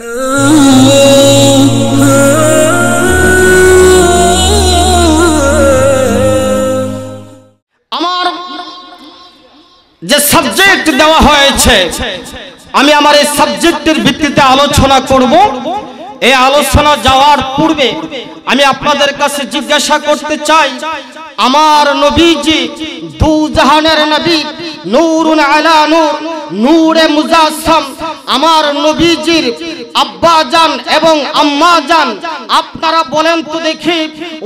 আমার যে সাবজেক্ট দেওয়া হয়েছে আমি আমার এই সাবজেক্টের ভিত্তিতে আলোচনা করব এই আলোচনা যাওয়ার পূর্বে আমি আপনাদের কাছে জিজ্ঞাসা করতে চাই আমার নবীজি দু জাহানের নবী নূরুন আলা নূর নূরে মুজাসম আমার নবীজির আব্বা যান এবং আম্মা যান আপনারা বলেন তো দেখি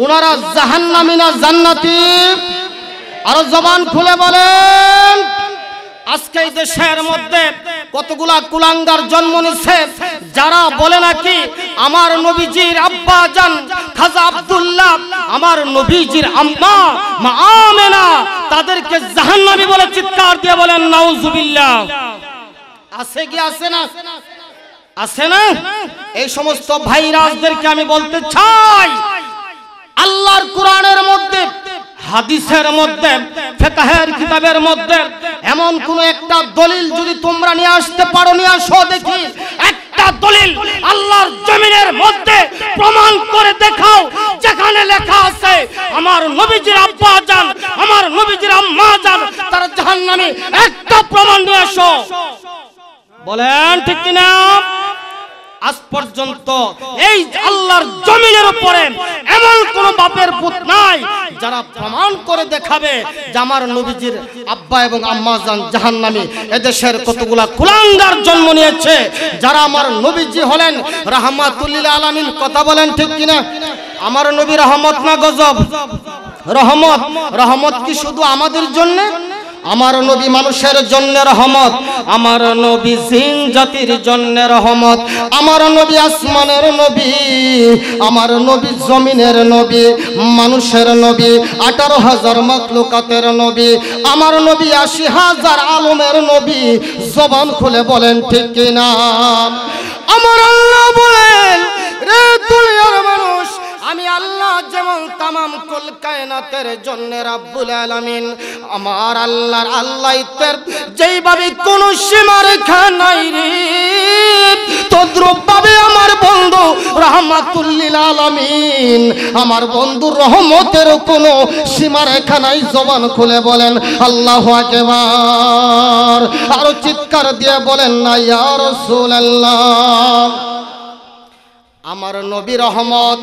ওনারা জাহান্নামিনা জান্নাতি আর জবান খুলে বলেন আজকে এই দেশের মধ্যে কতগুলা কুলাঙ্গার জন্ম নিচ্ছে যারা বলে নাকি আমার নবীজির আব্বা জান খাজা আব্দুল্লাহ আমার নবীজির আম্মা মা আমেনা তাদেরকে জাহান্নামী বলে চিৎকার দিয়ে বলেন নাউজুবিল্লাহ আছে কি আছে না আছে না এই সমস্ত ভাইরাজদেরকে আমি বলতে চাই আল্লাহর কোরআনের মধ্যে হাদিসের মধ্যে ফেকাহের কিতাবের মধ্যে এমন কোন একটা দলিল যদি তোমরা নিয়ে আসতে পারো নিয়ে আসো দেখি একটা দলিল আল্লাহর জমিনের মধ্যে প্রমাণ করে দেখাও যেখানে লেখা আছে আমার নবীজির আব্বা যান আমার নবীজির আম্মা যান তার জাহান্নামে একটা প্রমাণ নিয়ে আসো বলেন ঠিক কিনা আজ পর্যন্ত এই আল্লাহর জমিনের উপরে এমন কোন বাপের পুত নাই যারা প্রমাণ করে দেখাবে যে আমার নবীজির আব্বা এবং আম্মা জান জাহান নামে এদেশের কতগুলা কুলাঙ্গার জন্ম নিয়েছে যারা আমার নবীজি হলেন রাহমাতুল্লিল আলামিন কথা বলেন ঠিক কিনা আমার নবী রহমত না গজব রহমত রহমত কি শুধু আমাদের জন্যে আমার নবী মানুষের জন্য রহমত আমার নবী সিং জাতির জন্য রহমত আমার নবী আসমানের নবী আমার নবী জমিনের নবী মানুষের নবী আঠারো হাজার মতলুকাতের নবী আমার নবী আশি হাজার আলমের নবী জবান খুলে বলেন ঠিক কিনা আমার আল্লাহ বলেন রে তুলিয়ার মানুষ আমি আল্লাহ যেমন তামাম কল কায়নাতের জন্য রাব্বুল আলামিন আমার আল্লাহর আল্লাহিতের যেইভাবে কোনো সীমারেখা নাই রে তদ্রুপভাবে আমার বন্ধু রহমাতুল্লিল আলামিন আমার বন্ধু রহমতের কোনো সীমারেখা নাই জবান খুলে বলেন আল্লাহ আকেবার আরো চিৎকার দিয়ে বলেন না ইয়া রাসূলুল্লাহ আমার নবী রহমত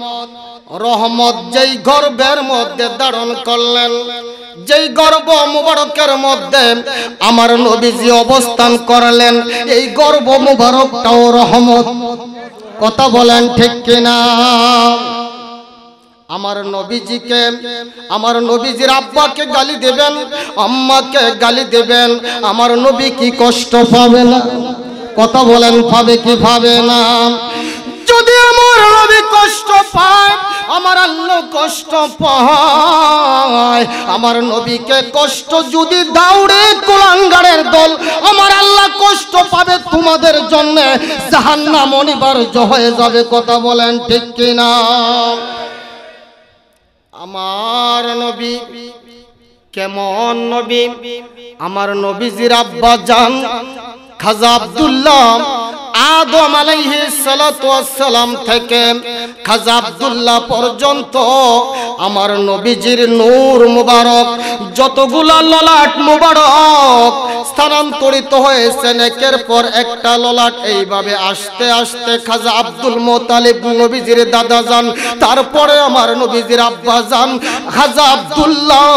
রহমত যেই গর্বের মধ্যে ধারণ করলেন যেই গর্ব মুবারকের মধ্যে আমার নবীজি অবস্থান করলেন এই গর্ব মুবারকটাও রহমত কথা বলেন ঠিক কিনা আমার নবীজিকে আমার নবীজির আব্বাকে গালি দেবেন আম্মাকে গালি দেবেন আমার নবী কি কষ্ট পাবে না কথা বলেন পাবে কি পাবে না যদি আমার রবি কষ্ট পায় আমার আল্লাহ কষ্ট পায় আমার নবীকে কষ্ট যদি দাউড়ে কুলাঙ্গারের দল আমার আল্লাহ কষ্ট পাবে তোমাদের জন্য জাহান্নাম অনিবার্য হয়ে যাবে কথা বলেন ঠিক কিনা আমার নবী কেমন নবী আমার নবীজির আব্বা জান খাজা আব্দুল্লাহ আদম আলাইহি সালাম থেকে খাজা আব্দুল্লাহ পর্যন্ত আমার নবীজির নূর মুবারক যতগুলা ললাট মুবারক স্থানান্তরিত হয়েছেন একের পর একটা ললাট এইভাবে আসতে আসতে খাজা আব্দুল মোতালিব নবীজির দাদা যান তারপরে আমার নবীজির আব্বা যান খাজা আব্দুল্লাহ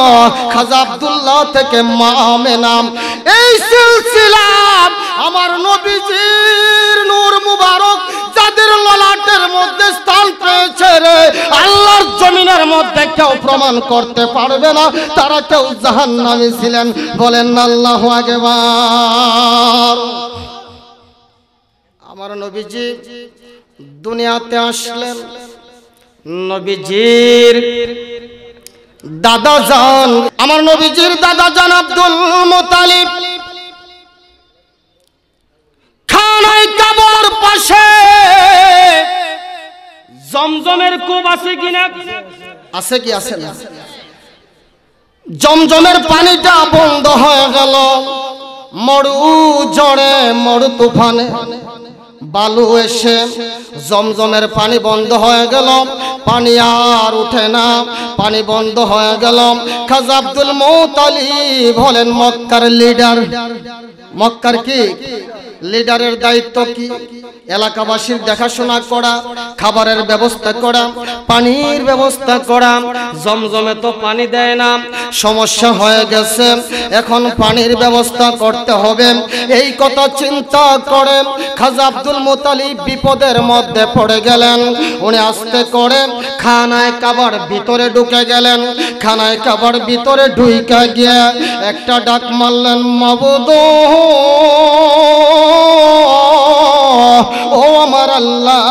খাজা আব্দুল্লাহ থেকে মা মেনাম এই সিলসিলা আমার নবীজি নবীর নূর মুবারক যাদের ললাটের মধ্যে স্থান পেয়েছে রে আল্লাহর জমিনের মধ্যে কেউ প্রমাণ করতে পারবে না তারা কেউ জাহান নামে ছিলেন বলেন আল্লাহ আগে আমার নবীজি দুনিয়াতে আসলেন নবীজির দাদা জান আমার নবীজির দাদা জান আব্দুল মোতালিফ জমজমের জমজমের পানিটা বন্ধ হয়ে গেল মরু জড়ে মরু তুফানে বালু এসে জমজমের পানি বন্ধ হয়ে গেল পানি আর উঠে না পানি বন্ধ হয়ে গেল খাজা আব্দুল মৌতালি বলেন মক্কার লিডার মক্কার কি লিডারের দায়িত্ব কি এলাকাবাসীর দেখাশোনা করা খাবারের ব্যবস্থা করা পানির ব্যবস্থা করা জমজমে তো পানি দেয় না সমস্যা হয়ে গেছে এখন পানির ব্যবস্থা করতে হবে এই কথা চিন্তা করে খাজা আব্দুল মোতালি বিপদের মধ্যে পড়ে গেলেন উনি আসতে করে খানায় কাবার ভিতরে ঢুকে গেলেন খানায় কাবার ভিতরে ঢুইকা গিয়ে একটা ডাক মারলেন মবদহ ও আমার আল্লাহ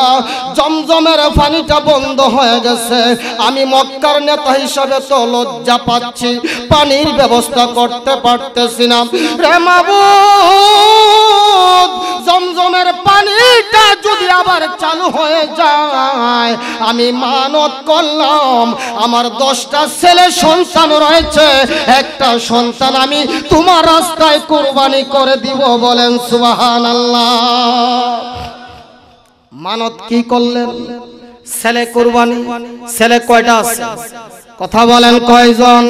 জমজমের পানিটা বন্ধ হয়ে গেছে আমি মক্কার নেতা হিসাবে তো লজ্জা পাচ্ছি পানির ব্যবস্থা করতে পারতেছি না জমজমের পানিটা যদি আবার চালু হয়ে যায় আমি মানত করলাম আমার দশটা ছেলে সন্তান রয়েছে একটা সন্তান আমি তোমার রাস্তায় কোরবানি করে দিব বলেন সুবাহান আল্লাহ মানত কি করলেন ছেলে কোরবানি ছেলে কয়টা আছে কথা বলেন কয়জন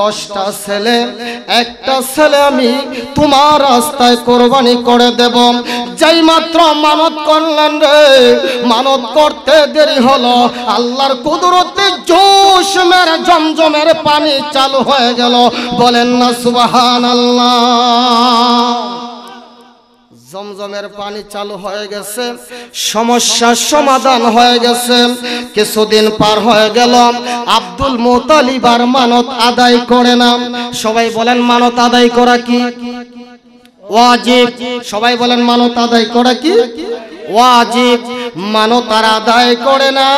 দশটা ছেলে একটা ছেলে আমি তোমার রাস্তায় কোরবানি করে দেব যেই মাত্র মানত করলেন রে মানত করতে দেরি হলো আল্লাহর কুদরতে জোশ মেরে জমজমের পানি চালু হয়ে গেল বলেন না সুবাহান আল্লাহ জমজমের পানি চালু হয়ে গেছে সমস্যার সমাধান হয়ে গেছে কিছুদিন পার হয়ে গেল আব্দুল মোতালিবার মানত আদায় করে না সবাই বলেন মানত আদায় করা কি ওয়াজিব সবাই বলেন মানত আদায় করা কি ওয়াজিব মানতার আদায় করে না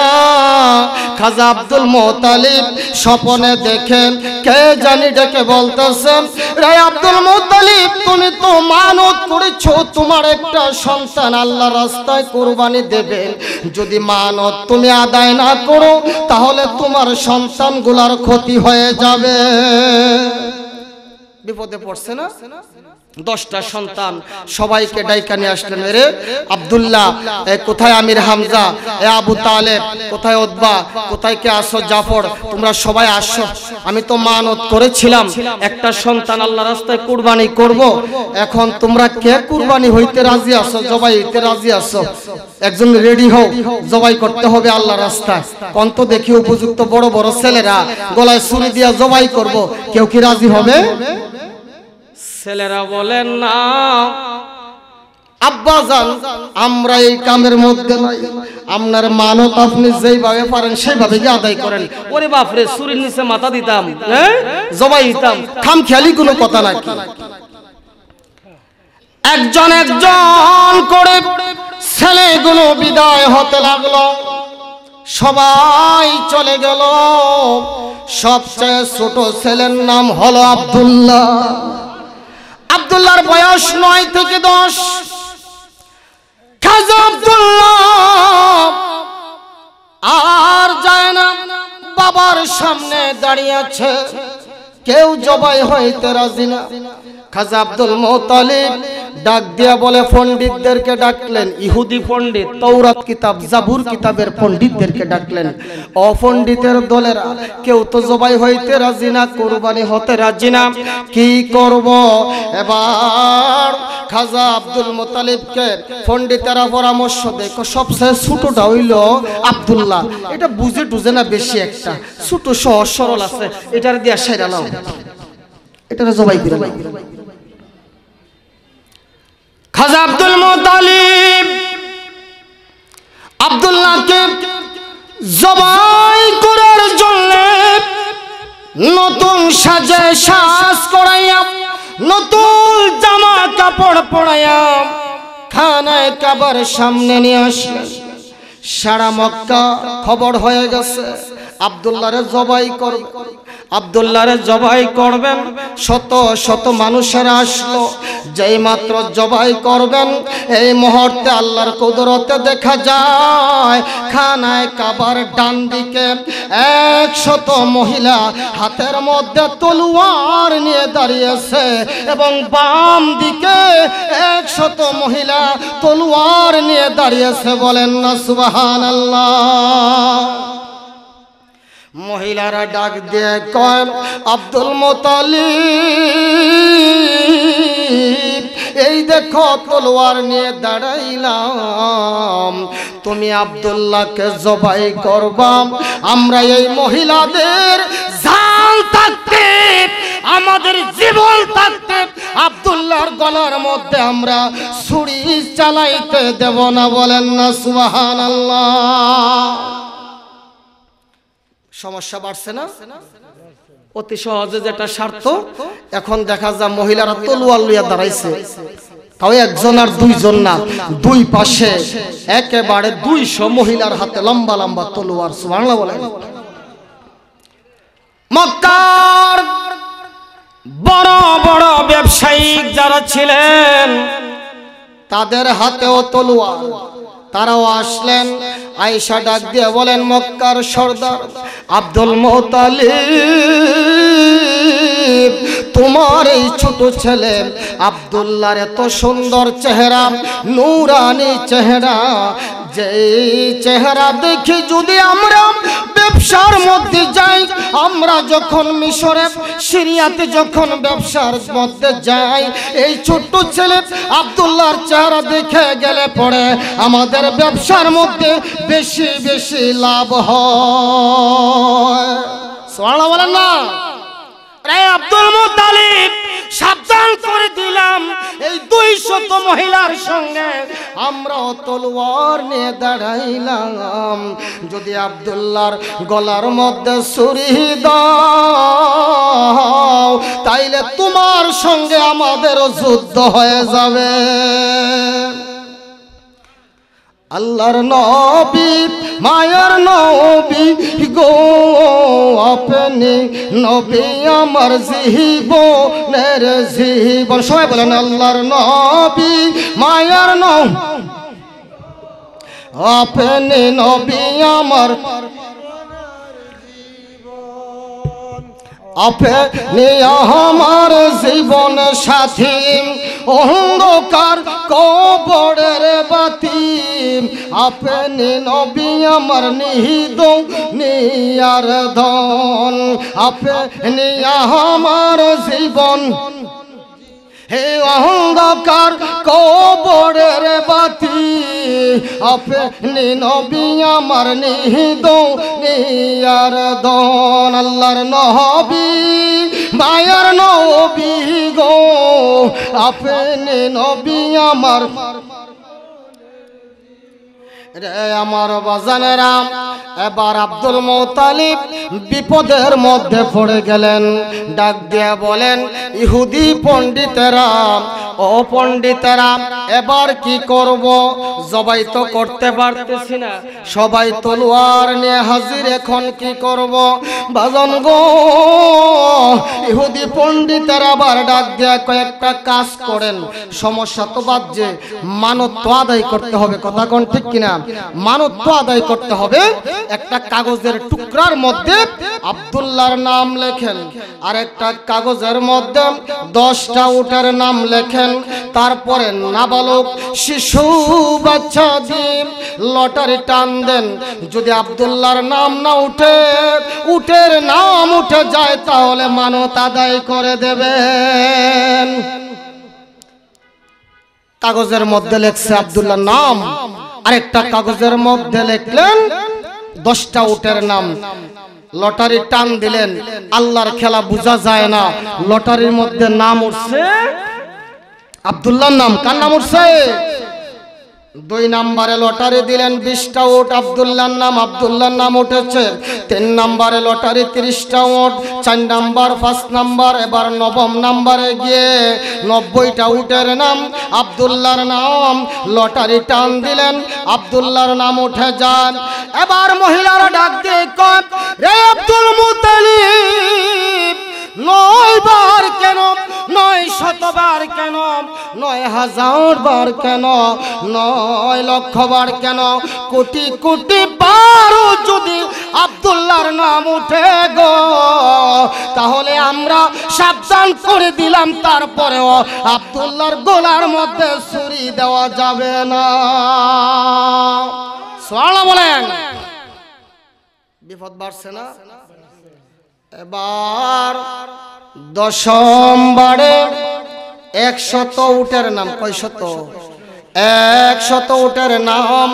খাজা আব্দুল মোতালিব স্বপনে দেখেন কে জানি ডেকে বলতেছেন রে আব্দুল মোতালিব তুমি তো মানত করেছ তোমার একটা সন্তান আল্লাহ রাস্তায় কোরবানি দেবেন যদি মানত তুমি আদায় না করো তাহলে তোমার সন্তানগুলার ক্ষতি হয়ে যাবে বিপদে পড়ছে না দশটা সন্তান সবাইকে ডাইকা নিয়ে আসলেন রে আবদুল্লাহ কোথায় আমির হামজা এ আবু তালেব কোথায় ওদবা কোথায় কে আসো জাফর তোমরা সবাই আসো আমি তো মানত করেছিলাম একটা সন্তান আল্লাহ রাস্তায় কুরবানি করব। এখন তোমরা কে কুরবানি হইতে রাজি আসো জবাই হইতে রাজি আসো একজন রেডি হও জবাই করতে হবে আল্লাহ রাস্তায় কন্ত দেখি উপযুক্ত বড় বড় ছেলেরা গলায় ছুরি দিয়া জবাই করব। কেউ কি রাজি হবে ছেলেরা বলেন না আব্বা যান আমরা এই কামের মধ্যে নাই আপনার মানত আপনি যেইভাবে পারেন সেইভাবে আদায় করেন ওরে বাপরে সুরের নিচে মাথা দিতাম হ্যাঁ জবাই দিতাম খাম খেয়ালি কোনো কথা না একজন একজন করে ছেলেগুলো বিদায় হতে লাগলো সবাই চলে গেল সবচেয়ে ছোট ছেলের নাম হলো আবদুল্লাহ আবদুল্লাহর বয়স নয় থেকে দশ খাজা আবদুল্লাহ আর যায় না বাবার সামনে দাঁড়িয়ে আছে কেউ জবাই হইতে রাজি না খাজা আব্দুল মোতালিব ডাক দিয়া বলে পণ্ডিতদেরকে ডাকলেন ইহুদি পণ্ডিত তৌরাত কিতাব জাবুর কিতাবের পণ্ডিতদেরকে ডাকলেন অপণ্ডিতের দলের কেউ তো জবাই হইতে রাজি না কোরবানি হতে রাজি না কি করব এবার খাজা আব্দুল মোতালিবকে পণ্ডিতেরা পরামর্শ দেখো সবচেয়ে ছোটটা হইল আবদুল্লাহ এটা বুঝে টুঝে না বেশি একটা ছোট সহজ সরল আছে এটার দিয়া সাইরা নাও এটা জবাই করে হাজা আব্দুল মোতালিব আবদুল্লাহকে জবাই করার জন্য নতুন সাজে সাজ করাইয়া নতুন জামা কাপড় পরাইয়া খানায় কাবার সামনে নিয়ে আসলেন সারা মক্কা খবর হয়ে গেছে আবদুল্লাহরে জবাই করবে আবদুল্লারে জবাই করবেন শত শত মানুষেরা আসলো যেই মাত্র জবাই করবেন এই মুহূর্তে আল্লাহর কুদরতে দেখা যায় খানায় কাবার ডান দিকে একশত মহিলা হাতের মধ্যে তলোয়ার নিয়ে দাঁড়িয়েছে এবং বাম দিকে একশত মহিলা তলোয়ার নিয়ে দাঁড়িয়েছে বলেন না সুবাহান আল্লাহ মহিলারা ডাক দিয়ে কয় আব্দুল মোতালি এই দেখো তলোয়ার নিয়ে দাঁড়াইলাম তুমি আবদুল্লাহকে জবাই করবাম আমরা এই মহিলাদের জাল থাকতে আমাদের জীবন থাকতে আবদুল্লাহর গলার মধ্যে আমরা ছুরি চালাইতে দেব না বলেন না সুবাহ আল্লাহ সমস্যা বাড়ছে না অতি সহজে যেটা স্বার্থ এখন দেখা যায় মহিলারা তলোয়ার লইয়া দাঁড়াইছে তাও একজন আর দুইজন না দুই পাশে একেবারে দুইশো মহিলার হাতে লম্বা লম্বা তলোয়ার বাংলা বলে মক্কার বড় বড় ব্যবসায়িক যারা ছিলেন তাদের হাতেও তলোয়ার তারাও আসলেন আয়সা ডাক দিয়ে বলেন মক্কার সর্দার আব্দুল মোতালিব তোমার এই ছোট ছেলে আবদুল্লার এত সুন্দর চেহারা নুরানি চেহারা যে চেহারা দেখি যদি আমরা ব্যবসার মধ্যে যাই আমরা যখন মিশরে সিরিয়াতে যখন ব্যবসার মধ্যে যাই এই ছোট্ট ছেলে আবদুল্লার চেহারা দেখে গেলে পরে আমাদের ব্যবসার মধ্যে বেশি বেশি লাভ হয় বলেন না আব্দুল মুতালিব সাবধান করে দিলাম এই দুই শত মহিলার সঙ্গে আমরা যদি গলার মধ্যে দাও তাইলে তোমার সঙ্গে আমাদের যুদ্ধ হয়ে যাবে আল্লাহর নবী মায়ার নবী গো আপনি নবী আমার নের জিহিব সবাই বলেন আল্লাহর নবী মায়ার ন আপনি নবী আমার আপনি আমার জীবন সাথী অহংকার কবরের বাতি আপনি নবী আমার নিহিদ নিয়ার ধন আপনি আমার জীবন হে অন্ধকার কবরের বাতি আপনি নবী আমার নিহিদ নিয়ার দন আল্লাহর নহবি মায়ার নবি গো আপনি নবী আমার রে আমার রাম এবার আব্দুল মোতালিব বিপদের মধ্যে পড়ে গেলেন ডাক দিয়ে বলেন ইহুদি পণ্ডিতেরা ও পণ্ডিতেরাম এবার কি করব জবাই তো করতে পারতেছি না সবাই তলোয়ার নিয়ে হাজির এখন কি করব বাজন গো ইহুদি পণ্ডিতেরা আবার ডাক দেয়া কয়েকটা কাজ করেন সমস্যা তো বাদ যে মানত আদায় করতে হবে কথা কোন ঠিক কিনা মানত তো আদায় করতে হবে একটা কাগজের টুকরার মধ্যে আব্দুল্লাহর নাম লেখেন আর একটা কাগজের মধ্যে দশটা উটের নাম লেখেন তারপরে নাবালক শিশু বাচ্চা দিন লটারি টান দেন যদি আবদুল্লার নাম না উঠে উটের নাম উঠে যায় তাহলে মানত আদায় করে দেবেন কাগজের মধ্যে লেখছে আবদুল্লাহ নাম আরেকটা কাগজের মধ্যে লিখলেন দশটা উটের নাম লটারি টান দিলেন আল্লাহর খেলা বোঝা যায় না লটারির মধ্যে নাম উঠছে আব্দুল্লাহর নাম কার নাম উঠছে দুই নাম্বারে লটারি দিলেন বিশটা ওট আবদুল্লার নাম আবদুল্লার নাম উঠেছে তিন নম্বরে লটারি তিরিশটা ওট চার নাম্বার ফার্স্ট নাম্বার এবার নবম নাম্বারে গিয়ে নব্বইটা উটের নাম আবদুল্লার নাম লটারি টান দিলেন আবদুল্লার নাম উঠে যান এবার মহিলারা ডাক দিয়ে রে আব্দুল মুতালি নয় বার কেন নয় শতবার কেন নয় হাজার বার কেন নয় লক্ষ বার কেন কোটি কোটি বারও যদি আবদুল্লার নাম উঠে গো তাহলে আমরা সাবধান করে দিলাম তারপরেও আবদুল্লার গোলার মধ্যে ছুরি দেওয়া যাবে না সোয়ালা বলেন বিপদ বাড়ছে না এবার দশম বারে একশত উটের নাম এক একশত উটের নাম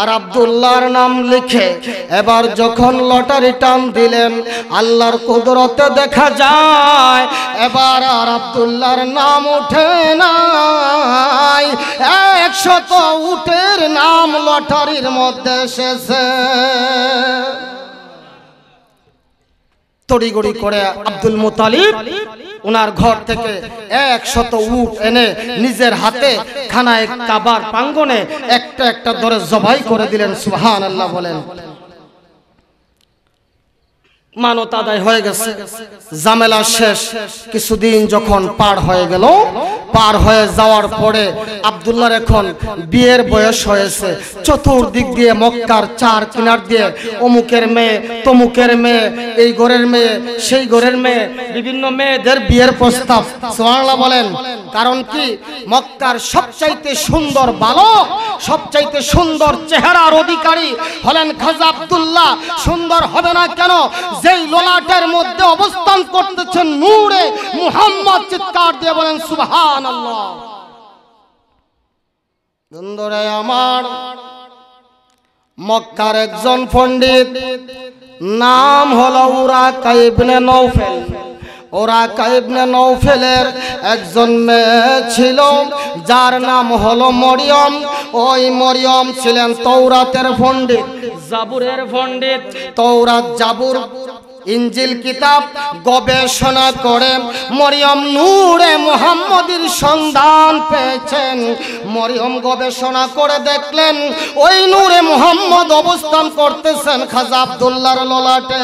আর আবদুল্লার নাম লিখে এবার যখন লটারি টান দিলেন আল্লাহর কুদরতে দেখা যায় এবার আর আবদুল্লার নাম উঠে নাই একশত উটের নাম লটারির মধ্যে এসেছে তড়িগড়ি করে আব্দুল মুতালিব ওনার ঘর থেকে একশত উট এনে নিজের হাতে খানায় কাবার প্রাঙ্গনে একটা একটা ধরে জবাই করে দিলেন সুহান আল্লাহ বলেন মানত আদায় হয়ে গেছে জামেলা শেষ কিছুদিন যখন পার হয়ে গেল পার হয়ে যাওয়ার পরে আবদুল্লার এখন বিয়ের বয়স হয়েছে চতুর্দিক দিয়ে মক্কার চার কিনার দিয়ে অমুকের মেয়ে তমুকের মেয়ে এই ঘরের মেয়ে সেই ঘরের মেয়ে বিভিন্ন মেয়েদের বিয়ের প্রস্তাব সোহানলা বলেন কারণ কি মক্কার সবচাইতে সুন্দর বালক সবচাইতে সুন্দর চেহারার অধিকারী হলেন খাজা আবদুল্লাহ সুন্দর হবে না কেন যেই লোলাটের মধ্যে অবস্থান করতেছেন নূরে মুহাম্মদ চিৎকার দিয়ে বলেন সুবহান আল্লাহ বন্ধুরে আমার মক্কার একজন পণ্ডিত নাম হলো উরা কাইবনে নৌফেল ওরা কাইবনে নৌফেলের একজন মেয়ে ছিল যার নাম হলো মরিয়ম ওই মরিয়ম ছিলেন তৌরাতের পণ্ডিত জাবুরের পণ্ডিত তৌরাত জাবুর ইঞ্জিল কিতাব গবেষণা করে মরিয়ম নূরে মোহাম্মদীর সন্ধান পেয়েছেন মরিয়ম গবেষণা করে দেখলেন ওই নূরে মোহাম্মদ অবস্থান করতেছেন খাজা আবদুল্লার ললাটে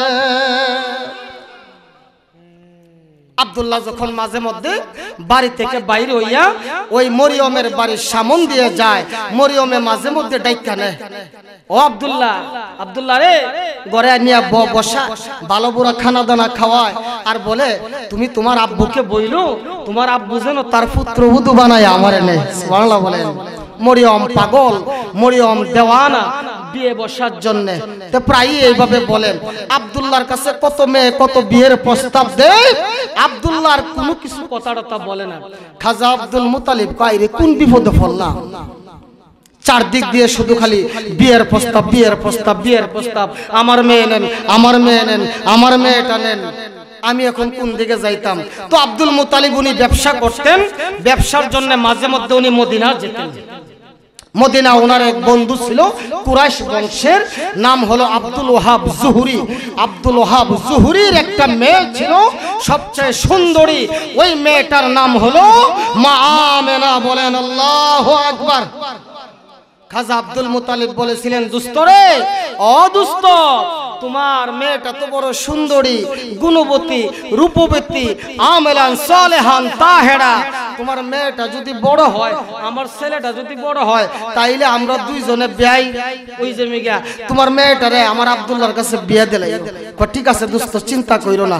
আবদুল্লাহ যখন মাঝে মধ্যে বাড়ি থেকে বাইরে হইয়া ওই মরিয়মের বাড়ির সামন দিয়ে যায় মরিয়মে মাঝে মধ্যে ডাইকা নেয় ও আবদুল্লাহ আবদুল্লাহ রে গড়ে নিয়ে বসা ভালো বুড়া খানা দানা খাওয়ায় আর বলে তুমি তোমার আব্বুকে বইল তোমার আব্বু যেন তার পুত্র উদু বানায় আমার নেই বলেন মরিয়ম পাগল মরিয়ম দেওয়ানা বিয়ে বসার জন্য তো প্রায়ই এইভাবে বলেন আব্দুল্লাহর কাছে কত মেয়ে কত বিয়ের প্রস্তাব দেয় আব্দুল্লাহর কোনো কিছু কথাটা বলে না খাজা আব্দুল মুতালিব কাইরে কোন বিপদে পড়লাম চারদিক দিয়ে শুধু খালি বিয়ের প্রস্তাব বিয়ের প্রস্তাব বিয়ের প্রস্তাব আমার মেয়ে নেন আমার মেয়ে নেন আমার মেয়েটা নেন আমি এখন কোন দিকে যাইতাম তো আব্দুল মুতালিব উনি ব্যবসা করতেন ব্যবসার জন্য মাঝে মধ্যে উনি মদিনা যেতেন মদিনা ওনার এক বন্ধু ছিল কুরাইশ বংশের নাম হলো আব্দুল ওহাব জুহুরি আব্দুল ওহাব জুহুরির একটা মেয়ে ছিল সবচেয়ে সুন্দরী ওই মেয়েটার নাম হলো মা আমেনা বলেন আল্লাহ আকবার খাজা আব্দুল মুতালিব বলেছিলেন দুস্তরে অদুস্ত তোমার মেয়েটা তো বড় সুন্দরী গুণবতী রূপবতী আমেলান সলেহান তাহেরা তোমার মেয়েটা যদি বড় হয় আমার ছেলেটা যদি বড় হয় তাইলে আমরা দুইজনে বিয়াই ওই যে মিগা তোমার মেয়েটারে আমার আব্দুল্লাহর কাছে বিয়ে দিলাই ঠিক আছে দুস্ত চিন্তা কইরো না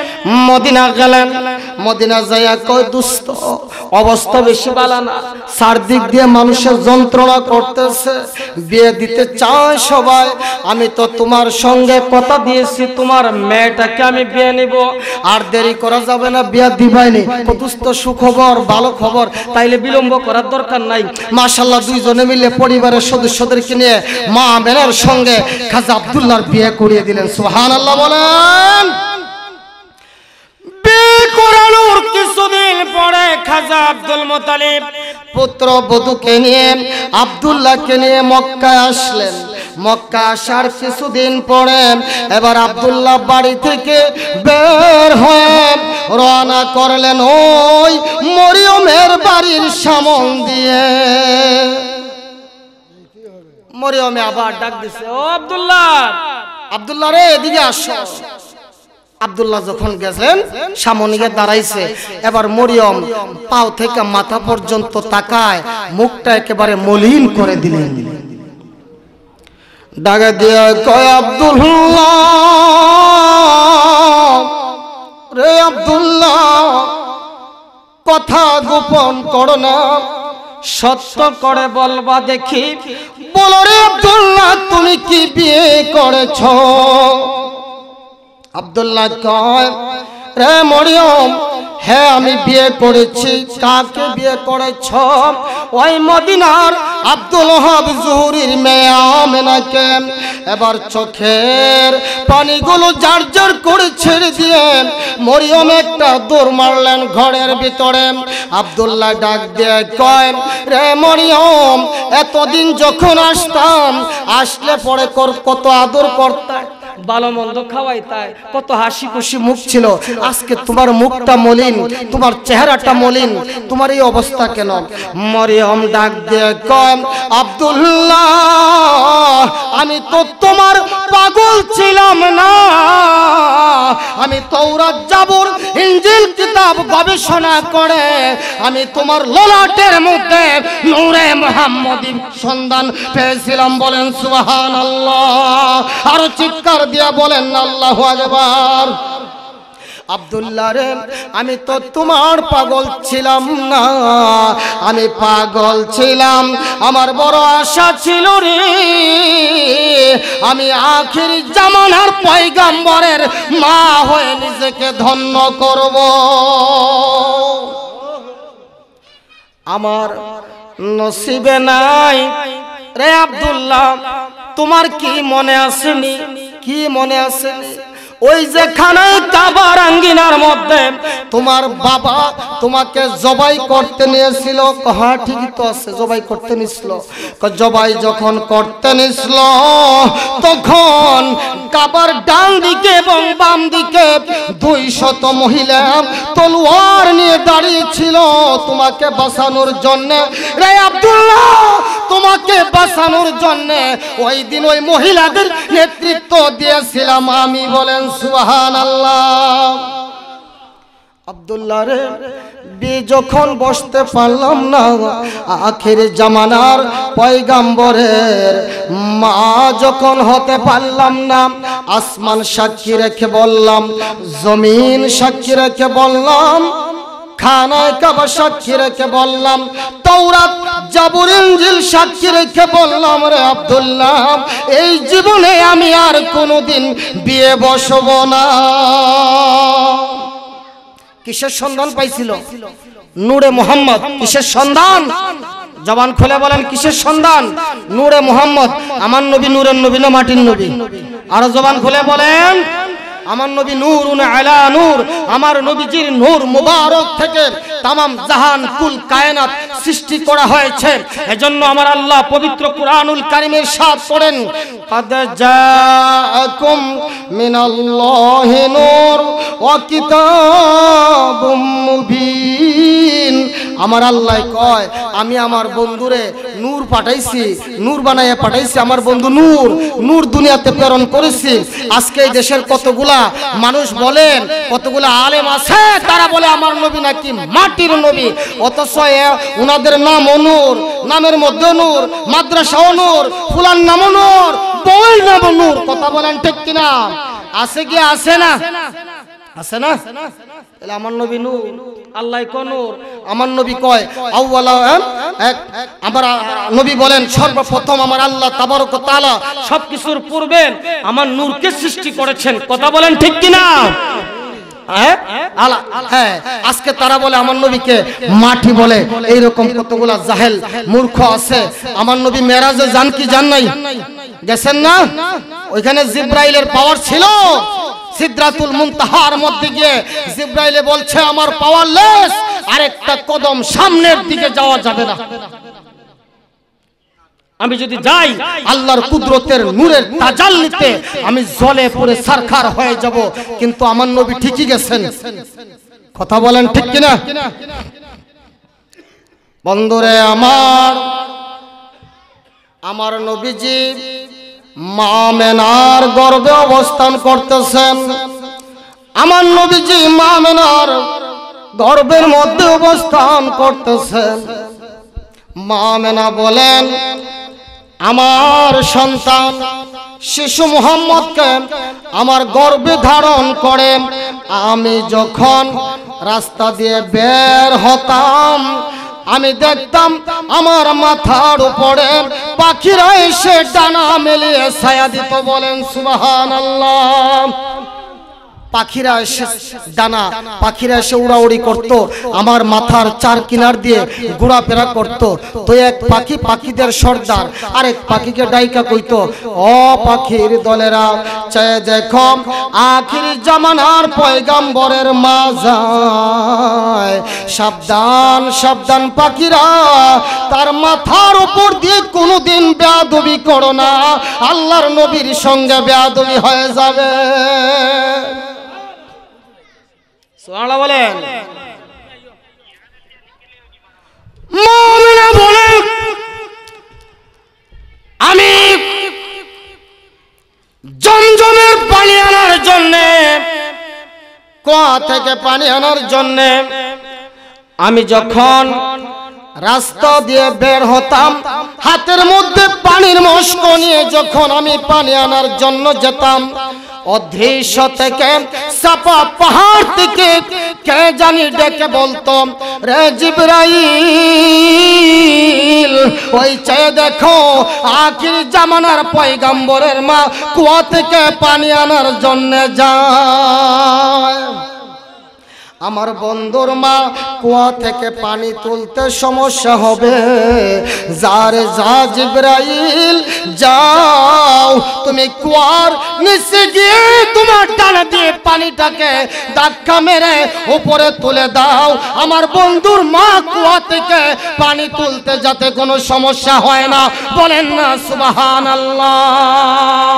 মদিনা গেলেন মদিনা যাইয়া কয় দুস্থ অবস্থা বেশি ভালো না চারদিক দিয়ে মানুষের যন্ত্রণা করতেছে বিয়ে দিতে চায় সবাই আমি তো তোমার সঙ্গে কথা দিয়েছি তোমার মেয়েটাকে আমি বিয়ে নিব আর দেরি করা যাবে না বিয়ে দিবাইনি দুস্থ সুখবর ভালো খবর তাইলে বিলম্ব করার দরকার নাই মাশাল্লাহ দুইজনে মিলে পরিবারের সদস্যদেরকে নিয়ে মা বেনার সঙ্গে খাজা আবদুল্লাহর বিয়ে করিয়ে দিলেন সুহান আল্লাহ বলেন গড়ানোর কিছুদিন পরে খাজা আব্দুল মোতালিব পুত্র বধুকে নিয়ে আবদুল্লাহকে নিয়ে মক্কায় আসলেন মক্কা আসার কিছুদিন পরে এবার আবদুল্লাহ বাড়ি থেকে বের হয়ে রওনা করলেন ওই মরিয়মের বাড়ির সামন দিয়ে মরিয়মে আবার ডাক দিছে ও আবদুল্লাহ আবদুল্লাহ রে এদিকে আসো আবদুল্লাহ যখন গেছেন সামনে দাঁড়াইছে এবার মরিয়ম পাও থেকে মাথা পর্যন্ত তাকায় মুখটা একেবারে মলিন করে দিলেন ডাকা দিয়ে কয় আবদুল্লাহ রে আবদুল্লাহ কথা গোপন করো না সত্য করে বলবা দেখি বলো রে আবদুল্লাহ তুমি কি বিয়ে করেছ আব্দুল্লাহ কয় রে মরিয়ম হ্যাঁ আমি বিয়ে করেছি কাকে বিয়ে করেছ ওই মদিনার আব্দুল হাব জহুরির মেয়ে আমেনাকে এবার চোখের পানিগুলো জার জার করে ছেড়ে দিয়ে মরিয়ম একটা দূর মারলেন ঘরের ভিতরে আবদুল্লাহ ডাক দিয়ে কয় রে মরিয়ম এতদিন যখন আসতাম আসলে পরে কত আদর করতাম ভালো মন্দ খাওয়াই তাই কত হাসি খুশি মুখ ছিল আজকে তোমার মুখটা মলিন তোমার চেহারাটা মলিন তোমার এই অবস্থা কেন মরিয়ম ডাক দিয়ে কম আব্দুল্লাহ আমি তো তোমার পাগল ছিলাম না আমি তৌরাত জাবুর ইঞ্জিল কিতাব গবেষণা করে আমি তোমার ললাটের মধ্যে নূরে মোহাম্মদীর সন্ধান পেয়েছিলাম বলেন সুহান আল্লাহ আর চিৎকার দিয়া বলেন আল্লাহ আকবার আবদুল্লাহ রে আমি তো তোমার পাগল ছিলাম না আমি পাগল ছিলাম আমার বড় আশা ছিল রে আমি আখির জামানার পয়গাম্বরের মা হয়ে নিজেকে ধন্য করব আমার নসিবে নাই রে আবদুল্লাহ তোমার কি মনে আসেনি কি মনে আছে ওই যেখানে কাবার আঙ্গিনার মধ্যে তোমার বাবা তোমাকে জবাই করতে নিয়েছিল হ্যাঁ ঠিকই তো আছে জবাই করতে নিছিল জবাই যখন করতে নিয়েছিল তখন কাবার ডান দিকে এবং বাম দিকে দুই শত মহিলা তলোয়ার নিয়ে দাঁড়িয়েছিল তোমাকে বাঁচানোর জন্যে রে আব্দুল্লাহ তোমাকে বাঁচানোর জন্যে ওই দিন ওই মহিলাদের নেতৃত্ব দিয়েছিলাম আমি বলেন সুহান বি যখন বসতে পারলাম না আখের জামানার পয়গাম্বরের মা যখন হতে পারলাম না আসমান সাক্ষী রেখে বললাম জমিন সাক্ষী রেখে বললাম খানায় কাবা সাক্ষী রেখে বললাম তৌরাত জাবুর ইঞ্জিল সাক্ষী রেখে বললাম রে আব্দুল্লাহ এই জীবনে আমি আর কোনোদিন বিয়ে বসব না কিসের সন্ধান পাইছিল নূরে মোহাম্মদ কিসের সন্ধান জবান খুলে বলেন কিসের সন্ধান নূরে মোহাম্মদ আমার নবী নূরের নবী না মাটির নবী আরো জবান খুলে বলেন আমার নবী নূর আলা নূর আমার নবীজির নূর মুবারক থেকে তাম জাহান কুল কায়নাত সৃষ্টি করা হয়েছে এজন্য আমার আল্লাহ পবিত্র কুরআনুল কারিমের সাথ করেন قد جاءكم من নূর ওয়া কিতাবুম মুবিন আমার আল্লাহ কয় আমি আমার বন্ধুরে নূর পাঠাইছি নূর বানাইয়া পাঠাইছি আমার বন্ধু নূর নূর দুনিয়াতে প্রেরণ করেছি আজকে এই দেশের কতগুলো কতগুলা মানুষ বলেন কতগুলা আলেম আছে তারা বলে আমার নবী নাকি মাটির নবী অথচ ওনাদের নাম অনুর নামের মধ্যে অনুর মাদ্রাসা অনুর ফুলার নাম অনুর বই নাম অনুর কথা বলেন ঠিক কিনা আছে কি আছে না আছে না তাহলে আমার নবী নু আল্লাহ আমার নবী কয় আমার নবী বলেন সর্বপ্রথম আমার আল্লাহ সবকিছুর পূর্বে আমার নূরকে সৃষ্টি করেছেন কথা বলেন ঠিক কি না হ্যাঁ আজকে তারা বলে আমার নবীকে মাটি বলে এইরকম কতগুলা জাহেল মূর্খ আছে আমার নবী মেরাজে জান কি জান নাই গেছেন না ওইখানে জিব্রাইলের পাওয়ার ছিল সিদ্রাতুল মুনতাহার মধ্যে গিয়ে জিব্রাইলে বলছে আমার পাওয়ারলেস আরেকটা কদম সামনের দিকে যাওয়া যাবে না আমি যদি যাই আল্লাহর কুদরতের নূরের তাজাল নিতে আমি জলে পড়ে সারখার হয়ে যাব কিন্তু আমার নবী ঠিকই গেছেন কথা বলেন ঠিক কিনা বন্ধুরে আমার আমার নবীজি মা মেনার গর্বে অবস্থান করতেছেন আমার নবীজি মা মেনার গর্বের মধ্যে অবস্থান করতেছেন মা মেনা বলেন আমার সন্তান শিশু মোহাম্মদকে আমার গর্বে ধারণ করেন আমি যখন রাস্তা দিয়ে বের হতাম আমি দেখতাম আমার মাথার উপরে পাখিরা এসে ডানা মেলিয়ে ছায়া দিত বলেন সুবাহান আল্লাহ পাখিরা এসে ডানা পাখিরা এসে উড়াউড়ি করত আমার মাথার চার কিনার দিয়ে ঘোরাফেরা করতো তো এক পাখি পাখিদের সর্দার আরেক পাখিকে ডাইকা কইত অ পাখির দলেরা চায় দেখম আখির জামানার পয়গাম্বরের মাজায় সাবধান সাবধান পাখিরা তার মাথার উপর দিয়ে কোনোদিন বেয়াদবি করো না আল্লাহর নবীর সঙ্গে বেয়াদবি হয়ে যাবে সোহানা বলেন আমি জমজমের পানি আনার জন্যে কুয়া থেকে পানি আনার জন্যে আমি যখন রাস্তা দিয়ে বের হতাম হাতের মধ্যে পানির মস্ক নিয়ে যখন আমি পানি আনার জন্য যেতাম অদৃশ্য থেকে সাপা পাহাড় থেকে কে জানি ডেকে বলতো রে জিব্রাইল ওই চেয়ে দেখো আখির জামানার পয়গাম্বরের মা কুয়া থেকে পানি আনার জন্য যায় আমার বন্ধুর মা কুয়া থেকে পানি তুলতে সমস্যা হবে যার যা জিব্রাইল যাও তুমি কুয়ার নিচে গিয়ে তোমার টানা দিয়ে পানিটাকে ধাক্কা মেরে উপরে তুলে দাও আমার বন্ধুর মা কুয়া থেকে পানি তুলতে যাতে কোনো সমস্যা হয় না বলেন না সুবাহান আল্লাহ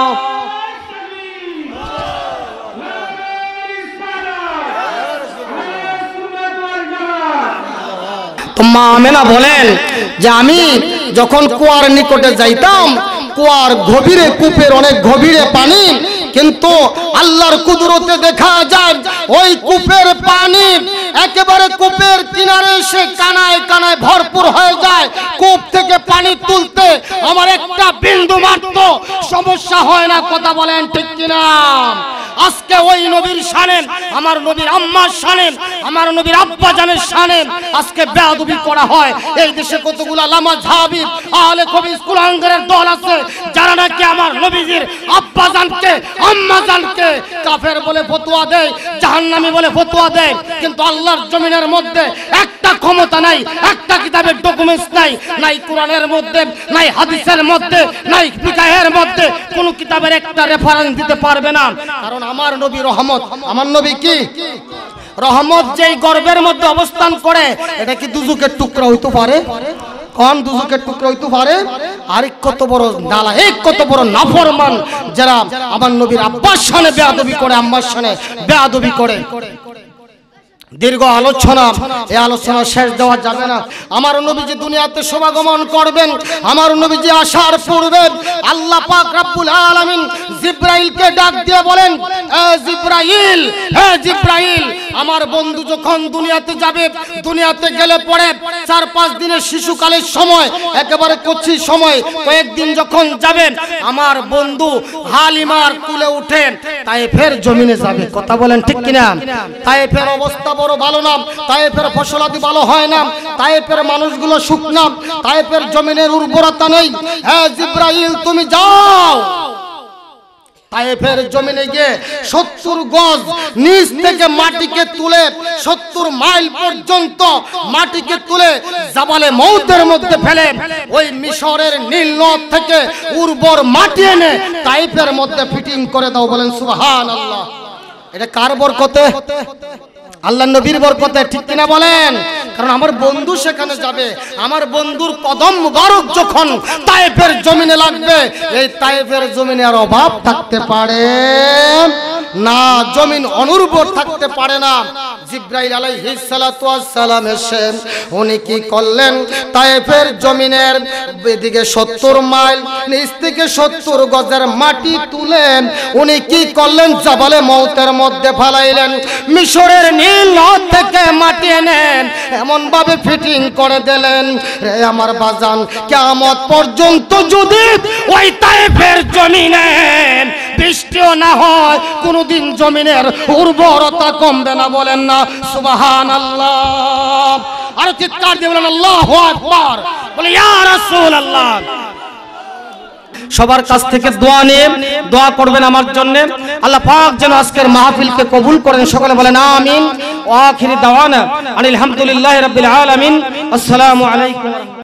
তো মা আমেনা বলেন যে আমি যখন কুয়ার নিকটে যাইতাম কুয়ার গভীরে কূপের অনেক গভীরে পানি কিন্তু আল্লাহর কুদরতে দেখা যায় ওই কূপের পানি একেবারে কূপের কিনারে সে কানায় কানায় ভরপুর হয়ে যায় কূপ থেকে পানি তুলতে আমার একটা বিন্দু মাত্র সমস্যা হয় না কথা বলেন ঠিক কিনা আজকে ওই নবীর সানেন আমার নবীর আম্মার সানেন আমার নবীর আব্বা জানের সানেন আজকে বেয়াদবি করা হয় এই দেশে কতগুলা লামা ঝাবি আহলে কবি আঙ্গারের দল আছে যারা নাকি আমার নবীজির আব্বা জানকে আম্মাজানকে কাফের বলে ফতোয়া দেয় জাহান্নামি বলে ফতোয়া দেয় কিন্তু আল্লাহর জমিনের মধ্যে একটা ক্ষমতা নাই একটা কিতাবের ডকুমেন্টস নাই নাই কোরআনের মধ্যে নাই হাদিসের মধ্যে নাই ফিকাহের মধ্যে কোন কিতাবের একটা রেফারেন্স দিতে পারবে না কারণ আমার নবী রহমত আমার নবী কি রহমত যেই গর্বের মধ্যে অবস্থান করে এটা কি দুজুকের টুকরা হইতে পারে কন দুজকের টুকরো হইতে পারে আর কত বড় নালা এক কত বড় নাফরমান যারা আমার নবীর আব্বার সানে বেয়াদবি করে আম্মার সানে বেয়াদবি করে দীর্ঘ আলোচনা এই আলোচনা শেষ দেওয়া যাবে না আমার নবীজি দুনিয়াতে সমাগমন করবেন আমার নবীজি আসার পূর্বে আল্লাহ পাক রাব্বুল আলামিন জিব্রাইলকে ডাক দিয়ে বলেন এ জিব্রাইল হে জিব্রাইল আমার বন্ধু যখন দুনিয়াতে যাবে দুনিয়াতে গেলে পরে চার পাঁচ দিনের শিশুকালের সময় একেবারে কচ্ছি সময় কয়েকদিন যখন যাবে আমার বন্ধু হালিমার কুলে উঠে তাই ফের জমিনে যাবে কথা বলেন ঠিক কিনা তাই ফের অবস্থা বড় ভালো নাম তাইফের ফসলাদি ভালো হয় না তাইফের মানুষগুলো শুকনাম তাইফের জমিনের উর্বরতা নেই হ্যাঁ জিব্রাহিম তুমি যাও তুলে মাইল পর্যন্ত মাটিকে তুলে মধ্যে ফেলে ওই মিশরের থেকে উর্বর মাটি এনে তাইফের মধ্যে ফিটিং করে দাও বলেন সুহান আল্লাহ এটা কার বরকতে আল্লাহ নবীর বরকতে ঠিক কিনা বলেন কারণ আমার বন্ধু সেখানে যাবে আমার বন্ধুর কদম গরব যখন তায়েফের জমিনে লাগবে এই তায়েফের জমিনে আর অভাব থাকতে পারে না জমিন অনুর্বর থাকতে পারে না জিব্রাইল সালাম এসেন উনি কি করলেন তায়েফের জমিনের এদিকে সত্তর মাইল নিচ থেকে সত্তর গজের মাটি তুলেন উনি কি করলেন জাবালে মৌতের মধ্যে ফালাইলেন মিশরের নীল নদ থেকে মাটি এনেন এমনভাবে ফিটিং করে দিলেন রে আমার বাজান কিয়ামত পর্যন্ত যদি ওই তায়েফের জমিনে বৃষ্টিও না হয় কোনদিন জমিনের উর্বরতা কমবে না বলেন না সুবাহান আল্লাহ আরো চিৎকার দিয়ে বলেন আল্লাহ আকবার বলে ইয়া আল্লাহ সবার কাছ থেকে দোয়া নিয়ে দোয়া করবেন আমার জন্য আল্লাহ পাক যেন আজকের মাহফিলকে কবুল করেন সকলে বলেন আমিন আখিরি দাওয়ানা আলহামদুলিল্লাহি রাব্বিল আলামিন আসসালামু আলাইকুম